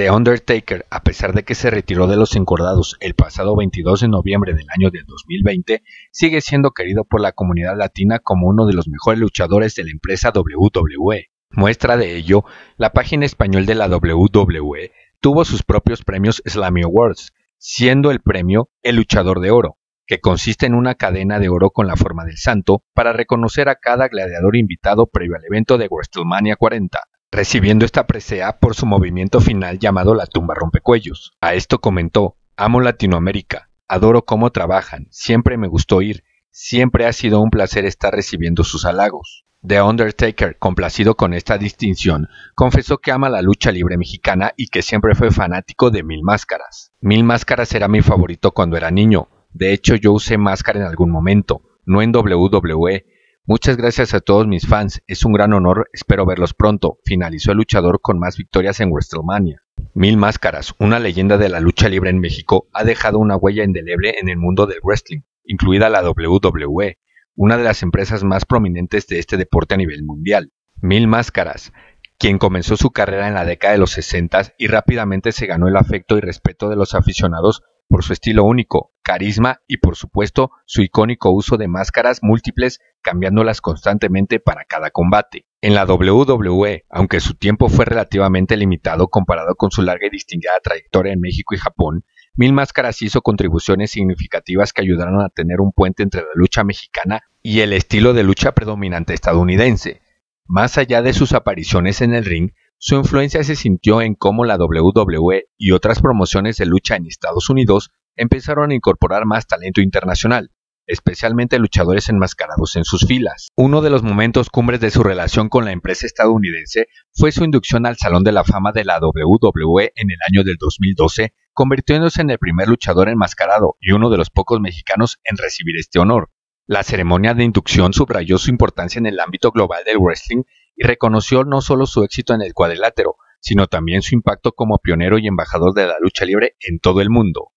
The Undertaker, a pesar de que se retiró de los encordados el pasado 22 de noviembre del año del 2020, sigue siendo querido por la comunidad latina como uno de los mejores luchadores de la empresa WWE. Muestra de ello, la página español de la WWE tuvo sus propios premios Slammy Awards, siendo el premio El Luchador de Oro, que consiste en una cadena de oro con la forma del santo para reconocer a cada gladiador invitado previo al evento de WrestleMania 40 recibiendo esta presea por su movimiento final llamado la tumba rompecuellos. A esto comentó, amo Latinoamérica, adoro cómo trabajan, siempre me gustó ir, siempre ha sido un placer estar recibiendo sus halagos. The Undertaker, complacido con esta distinción, confesó que ama la lucha libre mexicana y que siempre fue fanático de Mil Máscaras. Mil Máscaras era mi favorito cuando era niño, de hecho yo usé máscara en algún momento, no en WWE, Muchas gracias a todos mis fans, es un gran honor, espero verlos pronto. Finalizó el luchador con más victorias en WrestleMania. Mil Máscaras, una leyenda de la lucha libre en México, ha dejado una huella indeleble en el mundo del wrestling, incluida la WWE, una de las empresas más prominentes de este deporte a nivel mundial. Mil Máscaras, quien comenzó su carrera en la década de los 60 y rápidamente se ganó el afecto y respeto de los aficionados por su estilo único, carisma y por supuesto su icónico uso de máscaras múltiples cambiándolas constantemente para cada combate. En la WWE, aunque su tiempo fue relativamente limitado comparado con su larga y distinguida trayectoria en México y Japón, Mil Máscaras hizo contribuciones significativas que ayudaron a tener un puente entre la lucha mexicana y el estilo de lucha predominante estadounidense. Más allá de sus apariciones en el ring, su influencia se sintió en cómo la WWE y otras promociones de lucha en Estados Unidos empezaron a incorporar más talento internacional, especialmente luchadores enmascarados en sus filas. Uno de los momentos cumbres de su relación con la empresa estadounidense fue su inducción al Salón de la Fama de la WWE en el año del 2012, convirtiéndose en el primer luchador enmascarado y uno de los pocos mexicanos en recibir este honor. La ceremonia de inducción subrayó su importancia en el ámbito global del wrestling y reconoció no solo su éxito en el cuadrilátero, sino también su impacto como pionero y embajador de la lucha libre en todo el mundo.